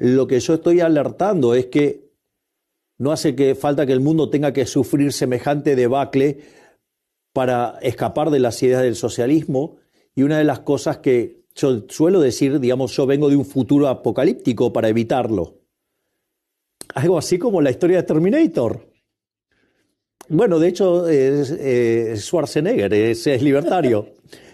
lo que yo estoy alertando es que no hace que falta que el mundo tenga que sufrir semejante debacle para escapar de las ideas del socialismo. Y una de las cosas que yo suelo decir, digamos, yo vengo de un futuro apocalíptico para evitarlo. Algo así como la historia de Terminator. Bueno, de hecho, es, eh, Schwarzenegger es libertario.